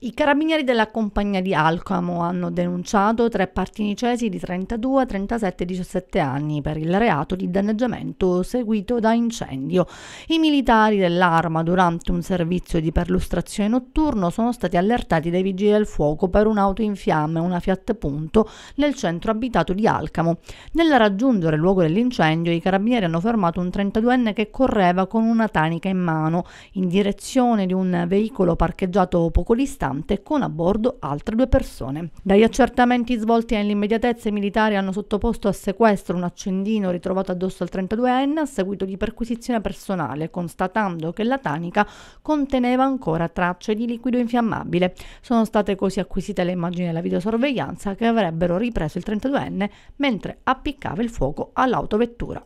I carabinieri della compagnia di Alcamo hanno denunciato tre partinicesi di 32, 37 e 17 anni per il reato di danneggiamento seguito da incendio. I militari dell'arma durante un servizio di perlustrazione notturno sono stati allertati dai vigili del fuoco per un'auto in fiamme, una Fiat Punto, nel centro abitato di Alcamo. Nel raggiungere il luogo dell'incendio i carabinieri hanno fermato un 32enne che correva con una tanica in mano in direzione di un veicolo parcheggiato poco distante attaccante con a bordo altre due persone. Dagli accertamenti svolti nell'immediatezza i militari hanno sottoposto a sequestro un accendino ritrovato addosso al 32enne a seguito di perquisizione personale, constatando che la tanica conteneva ancora tracce di liquido infiammabile. Sono state così acquisite le immagini della videosorveglianza che avrebbero ripreso il 32enne mentre appiccava il fuoco all'autovettura.